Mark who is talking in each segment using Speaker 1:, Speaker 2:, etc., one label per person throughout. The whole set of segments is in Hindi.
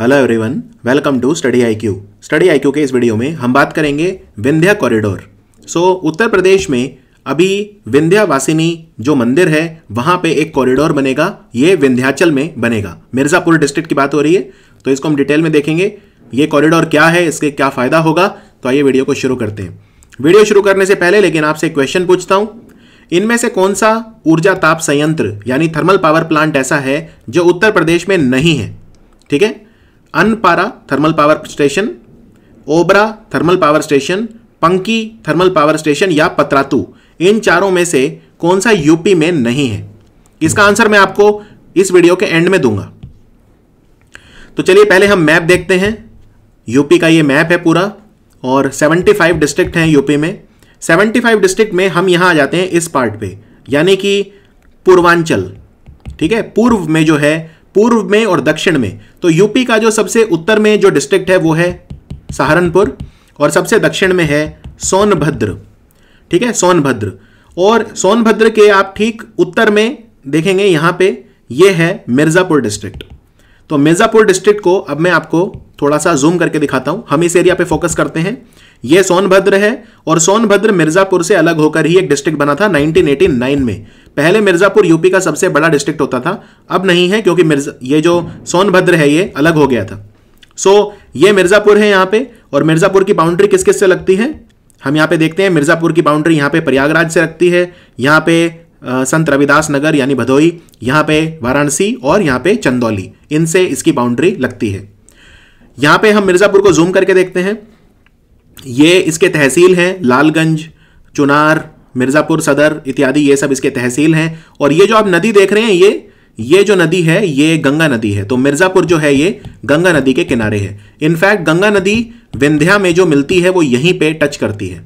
Speaker 1: hello everyone welcome to study IQ study IQ के इस वीडियो में हम बात करेंगे Vindhya corridor so so, Uttar Pradesh में अभी विंध्या वासिनी जो मंदिर है वहां पे एक कॉरिडोर बनेगा ये विंध्याचल में बनेगा मिर्ज़ापुर डिस्ट्रिक्ट की बात हो रही है तो इसको हम डिटेल में देखेंगे ये कॉरिडोर क्या है इसके क्या फ़ायदा होगा तो आइए वीडियो को शुरू करते हैं वीडियो शुरू करने से पहले लेकिन आपसे क्वेश्चन पूछता हूँ इनमें से कौन सा ऊर्जा ताप संयंत्र यानी थर्मल पावर प्लांट ऐसा है जो उत्तर प्रदेश में नहीं है ठीक है Anpara thermal power station Obra thermal power station Panki thermal power station या पतरातु इन चारों में से कौन सा यूपी में नहीं है इसका आंसर मैं आपको इस वीडियो के एंड में दूंगा तो चलिए पहले हम मैप देखते हैं यूपी का ये मैप है पूरा और 75 डिस्ट्रिक्ट हैं यूपी में 75 डिस्ट्रिक्ट में हम यहाँ आ जाते हैं इस पार्ट पे यानी कि पूर्वांचल ठीक है पूर्व में जो है पूर्व में और दक्षिण में तो यूपी का जो सबसे उत्तर में जो डिस्ट्रिक्ट है वो है सहारनपुर और सबसे दक्षिण में है सोनभद्र ठीक है सोनभद्र और सोनभद्र के आप ठीक उत्तर में देखेंगे यहाँ पे ये है मिर्ज़ापुर डिस्ट्रिक्ट तो मिर्ज़ापुर डिस्ट्रिक्ट को अब मैं आपको थोड़ा सा जूम करके दिखाता हूं हम इस एरिया पे फोकस करते हैं ये सोनभद्र है और सोनभद्र मिर्ज़ापुर से अलग होकर ही एक डिस्ट्रिक्ट बना था 1989 में पहले मिर्ज़ापुर यूपी का सबसे बड़ा डिस्ट्रिक्ट होता था अब नहीं है क्योंकि ये जो सोनभद्र है ये अलग हो गया था सो ये मिर्ज़ापुर है यहाँ पे और मिर्ज़ापुर की बाउंड्री किस किस से लगती है हम यहाँ पे देखते हैं मिर्ज़ापुर की बाउंड्री यहाँ पे प्रयागराज से लगती है यहाँ पे संत रविदास नगर यानी भदोई यहाँ पे वाराणसी और यहाँ पे चंदौली इनसे इसकी बाउंड्री लगती है यहाँ पे हम मिर्ज़ापुर को जूम करके देखते हैं ये इसके तहसील हैं लालगंज चुनार मिर्ज़ापुर सदर इत्यादि ये सब इसके तहसील हैं और ये जो आप नदी देख रहे हैं ये ये जो नदी है ये गंगा नदी है तो मिर्ज़ापुर जो है ये गंगा नदी के किनारे है इनफैक्ट गंगा नदी विंध्या में जो मिलती है वो यहीं पे टच करती है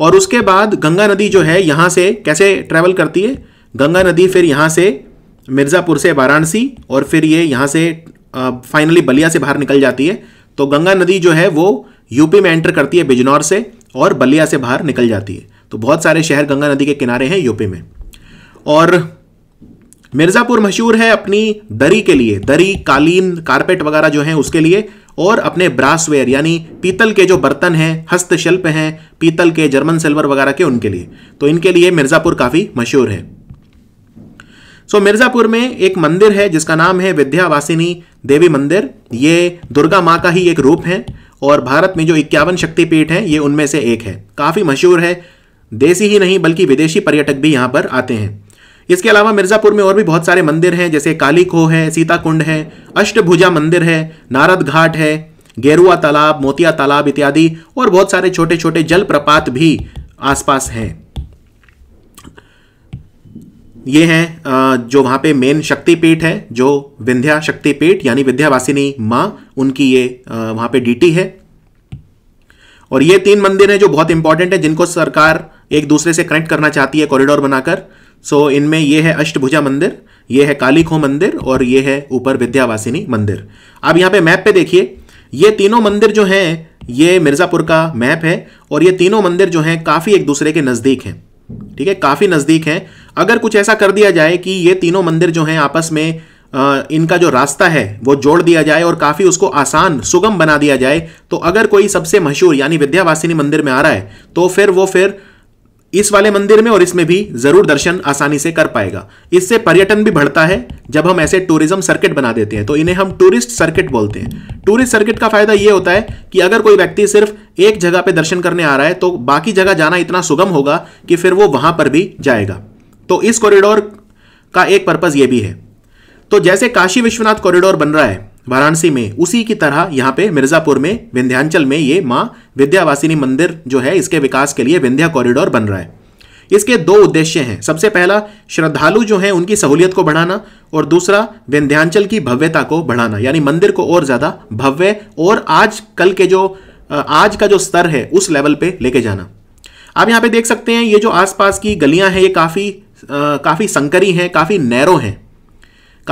Speaker 1: और उसके बाद गंगा नदी जो है यहाँ से कैसे ट्रैवल करती है गंगा नदी फिर यहाँ से मिर्ज़ापुर से वाराणसी और फिर ये यहाँ से फाइनली बलिया से बाहर निकल जाती है तो गंगा नदी जो है वो यूपी में एंटर करती है बिजनौर से और बलिया से बाहर निकल जाती है तो बहुत सारे शहर गंगा नदी के किनारे हैं यूपी में और मिर्ज़ापुर मशहूर है अपनी दरी के लिए दरी कालीन कारपेट वगैरह जो हैं उसके लिए और अपने ब्रासवेयर यानी पीतल के जो बर्तन हैं हस्तशिल्प हैं पीतल के जर्मन सिल्वर वगैरह के उनके लिए तो इनके लिए मिर्ज़ापुर काफ़ी मशहूर है सो so, मिर्ज़ापुर में एक मंदिर है जिसका नाम है विद्यावासिनी देवी मंदिर ये दुर्गा माँ का ही एक रूप है और भारत में जो इक्यावन शक्तिपीठ हैं ये उनमें से एक है काफ़ी मशहूर है देसी ही नहीं बल्कि विदेशी पर्यटक भी यहाँ पर आते हैं इसके अलावा मिर्ज़ापुर में और भी बहुत सारे मंदिर हैं जैसे काली खो है सीता कुंड है अष्टभुजा मंदिर है नारद घाट है गेरुआ तालाब मोतिया तालाब इत्यादि और बहुत सारे छोटे छोटे जलप्रपात भी आसपास हैं ये हैं जो वहाँ पे मेन शक्तिपीठ है जो विंध्या शक्तिपीठ यानी विद्यावासिनी माँ उनकी ये वहाँ पे डीटी है और ये तीन मंदिर हैं जो बहुत इंपॉर्टेंट है जिनको सरकार एक दूसरे से कनेक्ट करना चाहती है कॉरिडोर बनाकर सो so, इनमें ये है अष्टभुजा मंदिर ये है कालीखो मंदिर और ये है ऊपर विद्यावासिनी मंदिर अब यहाँ पे मैप पे देखिए ये तीनों मंदिर जो हैं ये मिर्ज़ापुर का मैप है और ये तीनों मंदिर जो हैं काफ़ी एक दूसरे के नज़दीक हैं ठीक है काफ़ी नज़दीक हैं अगर कुछ ऐसा कर दिया जाए कि ये तीनों मंदिर जो हैं आपस में आ, इनका जो रास्ता है वो जोड़ दिया जाए और काफ़ी उसको आसान सुगम बना दिया जाए तो अगर कोई सबसे मशहूर यानी विद्यावासिनी मंदिर में आ रहा है तो फिर वो फिर इस वाले मंदिर में और इसमें भी जरूर दर्शन आसानी से कर पाएगा इससे पर्यटन भी बढ़ता है जब हम ऐसे टूरिज्म सर्किट बना देते हैं तो इन्हें हम टूरिस्ट सर्किट बोलते हैं टूरिस्ट सर्किट का फायदा यह होता है कि अगर कोई व्यक्ति सिर्फ एक जगह पर दर्शन करने आ रहा है तो बाकी जगह जाना इतना सुगम होगा कि फिर वो वहां पर भी जाएगा तो इस कॉरिडोर का एक पर्पज ये भी है तो जैसे काशी विश्वनाथ कॉरिडोर बन रहा है वाराणसी में उसी की तरह यहाँ पे मिर्ज़ापुर में विंध्यांचल में ये माँ विद्यावासिनी मंदिर जो है इसके विकास के लिए विंध्या कॉरिडोर बन रहा है इसके दो उद्देश्य हैं सबसे पहला श्रद्धालु जो हैं उनकी सहूलियत को बढ़ाना और दूसरा विंध्यांचल की भव्यता को बढ़ाना यानी मंदिर को और ज़्यादा भव्य और आज कल के जो आज का जो स्तर है उस लेवल पे लेके जाना आप यहाँ पे देख सकते हैं ये जो आसपास की गलियाँ हैं ये काफ़ी काफ़ी संकरी हैं काफ़ी नैरो हैं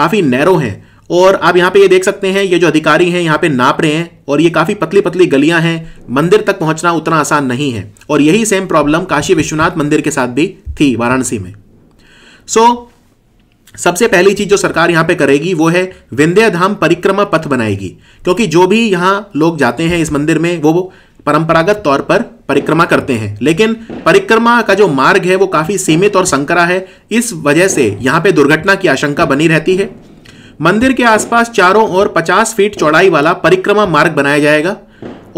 Speaker 1: काफ़ी नैरो हैं और आप यहाँ पे ये देख सकते हैं ये जो अधिकारी हैं यहाँ पे नाप रहे हैं और ये काफ़ी पतली पतली गलियां हैं मंदिर तक पहुँचना उतना आसान नहीं है और यही सेम प्रॉब्लम काशी विश्वनाथ मंदिर के साथ भी थी वाराणसी में सो so, सबसे पहली चीज़ जो सरकार यहाँ पे करेगी वो है विंध्य धाम परिक्रमा पथ बनाएगी क्योंकि जो भी यहाँ लोग जाते हैं इस मंदिर में वो परंपरागत तौर पर परिक्रमा करते हैं लेकिन परिक्रमा का जो मार्ग है वो काफ़ी सीमित और संकरा है इस वजह से यहाँ पे दुर्घटना की आशंका बनी रहती है मंदिर के आसपास चारों ओर 50 फीट चौड़ाई वाला परिक्रमा मार्ग बनाया जाएगा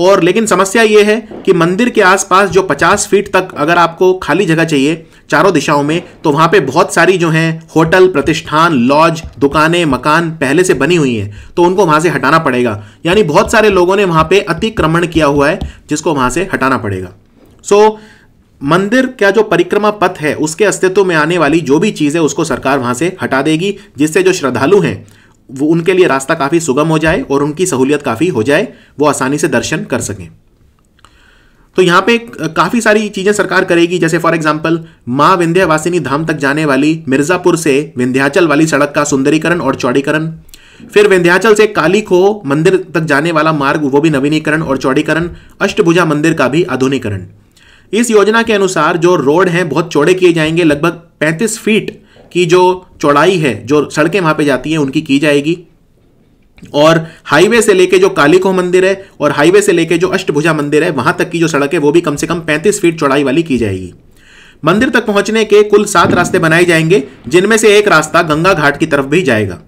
Speaker 1: और लेकिन समस्या ये है कि मंदिर के आसपास जो 50 फीट तक अगर आपको खाली जगह चाहिए चारों दिशाओं में तो वहाँ पे बहुत सारी जो हैं होटल प्रतिष्ठान लॉज दुकानें मकान पहले से बनी हुई हैं तो उनको वहाँ से हटाना पड़ेगा यानी बहुत सारे लोगों ने वहाँ पे अतिक्रमण किया हुआ है जिसको वहाँ से हटाना पड़ेगा सो so, मंदिर का जो परिक्रमा पथ है उसके अस्तित्व में आने वाली जो भी चीज़ है उसको सरकार वहाँ से हटा देगी जिससे जो श्रद्धालु हैं वो उनके लिए रास्ता काफ़ी सुगम हो जाए और उनकी सहूलियत काफ़ी हो जाए वो आसानी से दर्शन कर सकें तो यहाँ पे काफ़ी सारी चीज़ें सरकार करेगी जैसे फॉर एग्जाम्पल माँ विंध्यावासिनी धाम तक जाने वाली मिर्ज़ापुर से विंध्याचल वाली सड़क का सुंदरीकरण और चौड़ीकरण फिर विंध्याचल से काली खो मंदिर तक जाने वाला मार्ग वो भी नवीनीकरण और चौड़ीकरण अष्टभुजा मंदिर का भी आधुनिकरण इस योजना के अनुसार जो रोड हैं बहुत चौड़े किए जाएंगे लगभग 35 फीट की जो चौड़ाई है जो सड़कें वहां पे जाती हैं उनकी की जाएगी और हाईवे से लेके जो को मंदिर है और हाईवे से लेके जो अष्टभुजा मंदिर है वहां तक की जो सड़क है वो भी कम से कम 35 फीट चौड़ाई वाली की जाएगी मंदिर तक पहुंचने के कुल सात रास्ते बनाए जाएंगे जिनमें से एक रास्ता गंगा घाट की तरफ भी जाएगा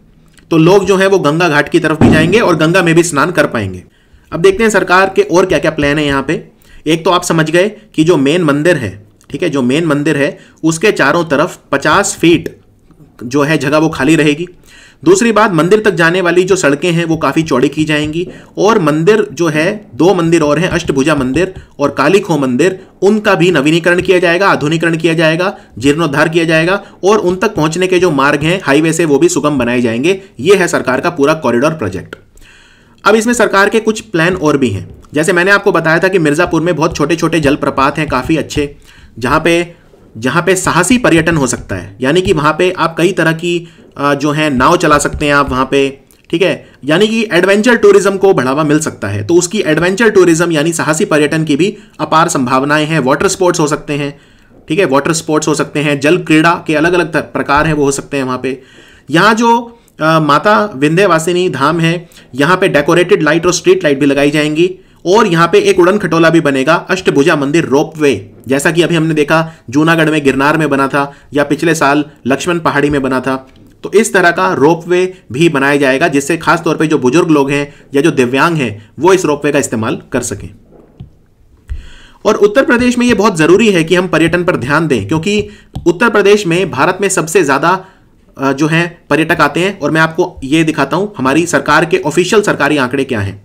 Speaker 1: तो लोग जो है वो गंगा घाट की तरफ भी जाएंगे और गंगा में भी स्नान कर पाएंगे अब देखते हैं सरकार के और क्या क्या प्लान है यहाँ पे एक तो आप समझ गए कि जो मेन मंदिर है ठीक है जो मेन मंदिर है उसके चारों तरफ पचास फीट जो है जगह वो खाली रहेगी दूसरी बात मंदिर तक जाने वाली जो सड़कें हैं वो काफ़ी चौड़ी की जाएंगी और मंदिर जो है दो मंदिर और हैं अष्टभुजा मंदिर और कालीखो मंदिर उनका भी नवीनीकरण किया जाएगा आधुनिकरण किया जाएगा जीर्णोद्धार किया जाएगा और उन तक पहुंचने के जो मार्ग हैं हाईवे से वो भी सुगम बनाए जाएंगे ये है सरकार का पूरा कॉरिडोर प्रोजेक्ट अब इसमें सरकार के कुछ प्लान और भी हैं जैसे मैंने आपको बताया था कि मिर्ज़ापुर में बहुत छोटे छोटे जलप्रपात हैं काफ़ी अच्छे जहाँ पे जहाँ पे साहसी पर्यटन हो सकता है यानी कि वहाँ पे आप कई तरह की जो है नाव चला सकते हैं आप वहाँ पे ठीक है यानी कि एडवेंचर टूरिज्म को बढ़ावा मिल सकता है तो उसकी एडवेंचर टूरिज्म यानी साहसी पर्यटन की भी अपार संभावनाएं हैं वाटर स्पोर्ट्स हो सकते हैं ठीक है वाटर स्पोर्ट्स हो सकते हैं जल क्रीड़ा के अलग अलग प्रकार हैं वो हो सकते हैं वहाँ पे यहाँ जो आ, माता विंध्यवासिनी धाम है यहाँ पे डेकोरेटेड लाइट और स्ट्रीट लाइट भी लगाई जाएंगी और यहाँ पे एक उड़न खटोला भी बनेगा अष्टभुजा मंदिर रोप वे जैसा कि अभी हमने देखा जूनागढ़ में गिरनार में बना था या पिछले साल लक्ष्मण पहाड़ी में बना था तो इस तरह का रोप वे भी बनाया जाएगा जिससे खासतौर पर जो बुजुर्ग लोग हैं या जो दिव्यांग हैं वो इस रोप वे का इस्तेमाल कर सकें और उत्तर प्रदेश में ये बहुत ज़रूरी है कि हम पर्यटन पर ध्यान दें क्योंकि उत्तर प्रदेश में भारत में सबसे ज़्यादा जो है पर्यटक आते हैं और मैं आपको ये दिखाता हूँ हमारी सरकार के ऑफिशियल सरकारी आंकड़े क्या हैं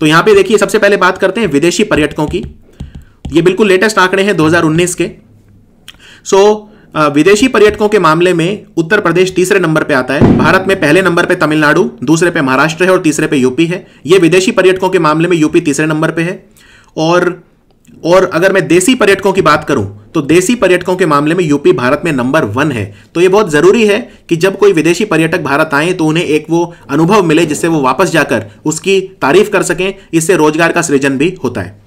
Speaker 1: तो यहाँ पे देखिए सबसे पहले बात करते हैं विदेशी पर्यटकों की ये बिल्कुल लेटेस्ट आंकड़े हैं 2019 के सो so, विदेशी पर्यटकों के मामले में उत्तर प्रदेश तीसरे नंबर पे आता है भारत में पहले नंबर पे तमिलनाडु दूसरे पे महाराष्ट्र है और तीसरे पे यूपी है ये विदेशी पर्यटकों के मामले में यूपी तीसरे नंबर पे है और और अगर मैं देसी पर्यटकों की बात करूं तो देसी पर्यटकों के मामले में यूपी भारत में नंबर वन है तो ये बहुत ज़रूरी है कि जब कोई विदेशी पर्यटक भारत आए तो उन्हें एक वो अनुभव मिले जिससे वो वापस जाकर उसकी तारीफ कर सकें इससे रोजगार का सृजन भी होता है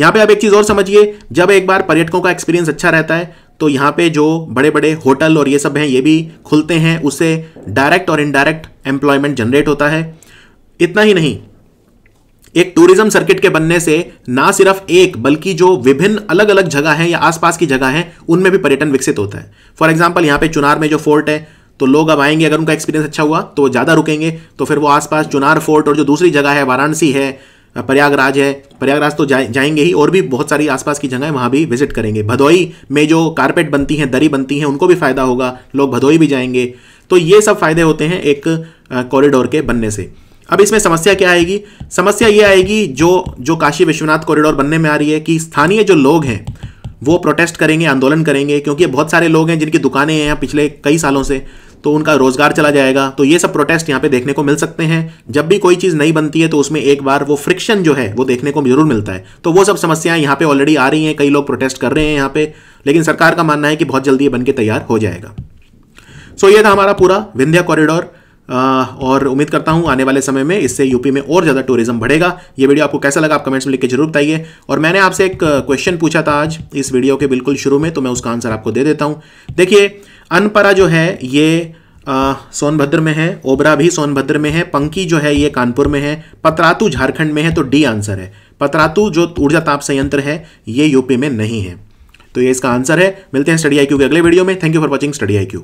Speaker 1: यहाँ पे आप एक चीज़ और समझिए जब एक बार पर्यटकों का एक्सपीरियंस अच्छा रहता है तो यहाँ पे जो बड़े बड़े होटल और ये सब हैं ये भी खुलते हैं उससे डायरेक्ट और इनडायरेक्ट एम्प्लॉयमेंट जनरेट होता है इतना ही नहीं एक टूरिज्म सर्किट के बनने से ना सिर्फ एक बल्कि जो विभिन्न अलग अलग जगह हैं या आसपास की जगह हैं उनमें भी पर्यटन विकसित होता है फॉर एग्जाम्पल यहाँ पे चुनार में जो फोर्ट है तो लोग अब आएंगे अगर उनका एक्सपीरियंस अच्छा हुआ तो ज़्यादा रुकेंगे तो फिर वो आसपास चुनार फोर्ट और जो दूसरी जगह है वाराणसी है प्रयागराज है प्रयागराज तो जा, जाएंगे ही और भी बहुत सारी आसपास की जगह है वहाँ भी विजिट करेंगे भदोई में जो कारपेट बनती हैं दरी बनती हैं उनको भी फ़ायदा होगा लोग भदोई भी जाएंगे तो ये सब फ़ायदे होते हैं एक कॉरिडोर के बनने से अब इसमें समस्या क्या आएगी समस्या ये आएगी जो जो काशी विश्वनाथ कॉरिडोर बनने में आ रही है कि स्थानीय जो लोग हैं वो प्रोटेस्ट करेंगे आंदोलन करेंगे क्योंकि बहुत सारे लोग हैं जिनकी दुकानें हैं पिछले कई सालों से तो उनका रोजगार चला जाएगा तो ये सब प्रोटेस्ट यहाँ पे देखने को मिल सकते हैं जब भी कोई चीज़ नहीं बनती है तो उसमें एक बार वो फ्रिक्शन जो है वो देखने को जरूर मिलता है तो वो सब समस्याएं यहाँ पे ऑलरेडी आ रही हैं कई लोग प्रोटेस्ट कर रहे हैं यहाँ पे लेकिन सरकार का मानना है कि बहुत जल्दी ये बन के तैयार हो जाएगा सो so, ये था हमारा पूरा विंध्या कॉरिडोर और उम्मीद करता हूँ आने वाले समय में इससे यूपी में और ज़्यादा टूरिज्म बढ़ेगा ये वीडियो आपको कैसा लगा आप कमेंट्स में लिख के जरूर बताइए और मैंने आपसे एक क्वेश्चन पूछा था आज इस वीडियो के बिल्कुल शुरू में तो मैं उसका आंसर आपको दे देता हूँ देखिए अनपरा जो है ये सोनभद्र में है ओबरा भी सोनभद्र में है पंकी जो है ये कानपुर में है पतरातू झारखंड में है तो डी आंसर है पतरातु जो ऊर्जा ताप संयंत्र है ये यूपी में नहीं है तो ये इसका आंसर है मिलते हैं स्टडी आई के अगले वीडियो में thank you for watching study I